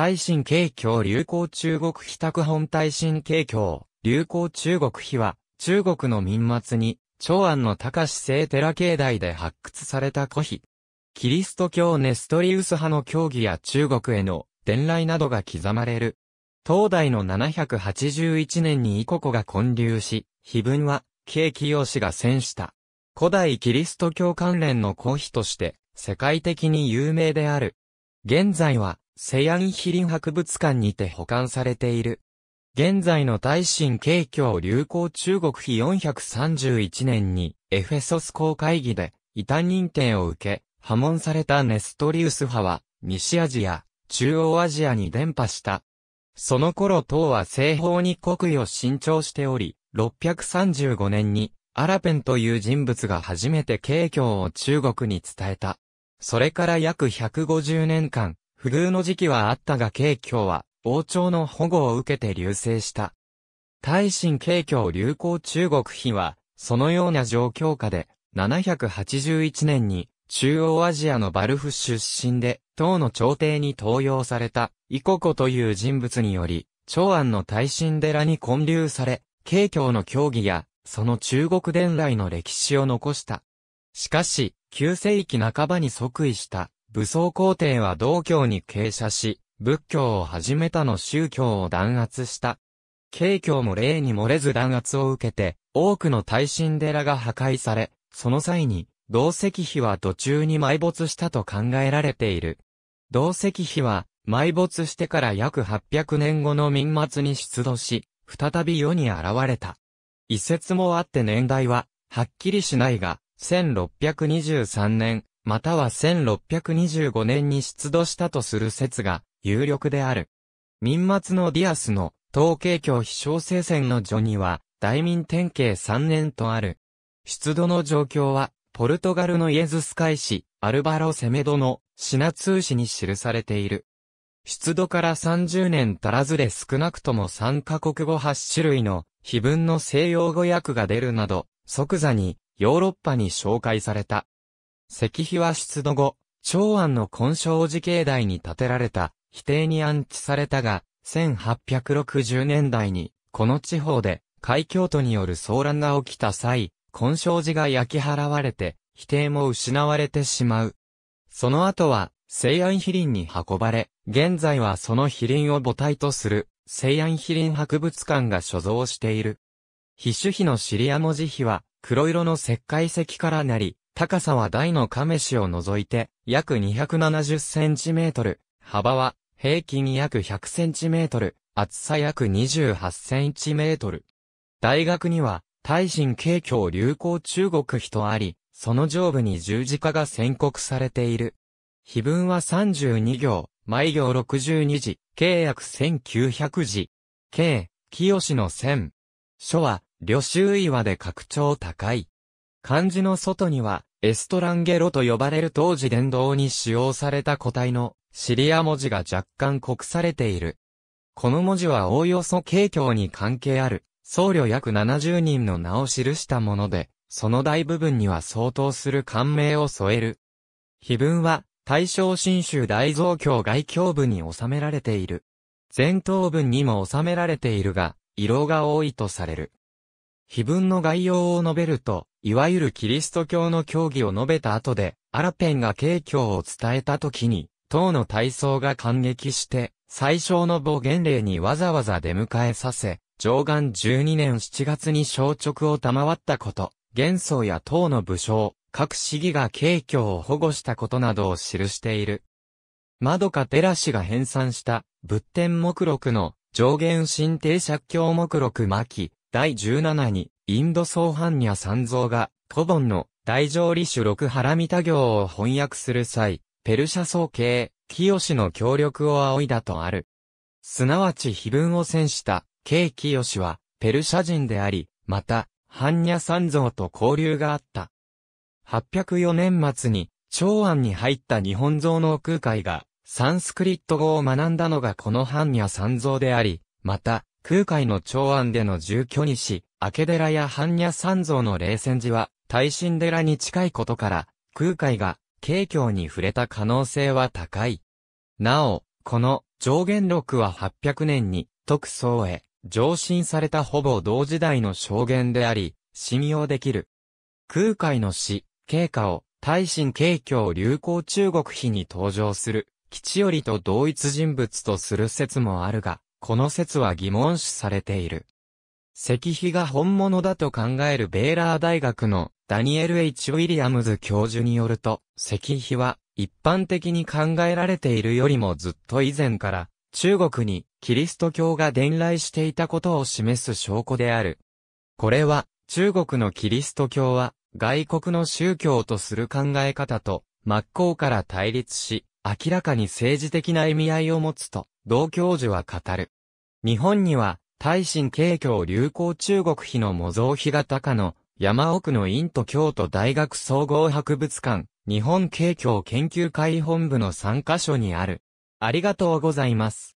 大神景況流行中国非宅本耐神景況流行中国非は、中国の民末に、長安の高志聖寺境内で発掘された古碑。キリスト教ネストリウス派の教義や中国への伝来などが刻まれる。東大の781年に異国が建立し、碑文は、景気用紙が遷した。古代キリスト教関連の公碑として、世界的に有名である。現在は、西安碑林博物館にて保管されている。現在の大清景況流行中国碑431年にエフェソス公会議で異端認定を受け、破門されたネストリウス派は西アジア、中央アジアに伝播した。その頃党は西方に国威を伸長しており、635年にアラペンという人物が初めて景況を中国に伝えた。それから約150年間、不遇の時期はあったが慶教は、王朝の保護を受けて流星した。大臣慶教流行中国妃は、そのような状況下で、781年に、中央アジアのバルフ出身で、唐の朝廷に登用された、イココという人物により、長安の大神寺に建立され、慶教の教義や、その中国伝来の歴史を残した。しかし、9世紀半ばに即位した、武装皇帝は道教に傾斜し、仏教を始めたの宗教を弾圧した。慶教も例に漏れず弾圧を受けて、多くの耐震寺が破壊され、その際に、同石碑は途中に埋没したと考えられている。同石碑は、埋没してから約800年後の民末に出土し、再び世に現れた。一説もあって年代は、はっきりしないが、1623年、または1625年に出土したとする説が有力である。民末のディアスの統計教飛小生戦の序には、大民典型3年とある。出土の状況は、ポルトガルのイエズス会市、アルバロ・セメドのシナ通史に記されている。出土から30年足らずで少なくとも3カ国語8種類の碑文の西洋語訳が出るなど、即座にヨーロッパに紹介された。石碑は出土後、長安の根性寺境内に建てられた、否定に安置されたが、1860年代に、この地方で、海峡都による騒乱が起きた際、根性寺が焼き払われて、否定も失われてしまう。その後は、西安碑林に運ばれ、現在はその碑林を母体とする、西安碑林博物館が所蔵している。筆種碑のシリア文字碑は、黒色の石灰石からなり、高さは大の亀市を除いて約2 7 0トル。幅は平均約1 0 0トル。厚さ約2 8トル。大学には、大神慶教流行中国碑とあり、その上部に十字架が宣告されている。碑文は32行、毎行62字、計約1900字。計、清の線。書は、旅州岩で拡張高い。漢字の外には、エストランゲロと呼ばれる当時伝道に使用された個体のシリア文字が若干刻されている。この文字はおおよそ景況に関係ある、僧侶約70人の名を記したもので、その大部分には相当する感銘を添える。碑文は、大正新州大蔵教外教部に収められている。前頭文にも収められているが、色が多いとされる。碑文の概要を述べると、いわゆるキリスト教の教義を述べた後で、アラペンが景教を伝えた時に、党の体操が感激して、最小の母元霊にわざわざ出迎えさせ、上岸12年7月に消直を賜ったこと、元宗や党の武将、各市議が景教を保護したことなどを記している。窓か寺氏が編纂した、仏典目録の上限神定借教目録巻、第17に、インド総般若三蔵が、トボンの大乗理主六ハラミタ行を翻訳する際、ペルシャ総計、清の協力を仰いだとある。すなわち非文を戦した、慶清は、ペルシャ人であり、また、般若三蔵と交流があった。804年末に、長安に入った日本蔵の空海が、サンスクリット語を学んだのがこの般若三蔵であり、また、空海の長安での住居にし、明寺や般若三蔵の霊泉寺は、大神寺に近いことから、空海が、景況に触れた可能性は高い。なお、この、上元録は800年に、徳宗へ、上申されたほぼ同時代の証言であり、信用できる。空海の死、経過を、大神景況流行中国碑に登場する、吉頼と同一人物とする説もあるが、この説は疑問視されている。石碑が本物だと考えるベーラー大学のダニエル・ H・ ウィリアムズ教授によると、石碑は一般的に考えられているよりもずっと以前から中国にキリスト教が伝来していたことを示す証拠である。これは中国のキリスト教は外国の宗教とする考え方と真っ向から対立し、明らかに政治的な意味合いを持つと同教授は語る。日本には、大神慶教流行中国碑の模造碑が高の、山奥の院と京都大学総合博物館、日本慶教研究会本部の3カ所にある。ありがとうございます。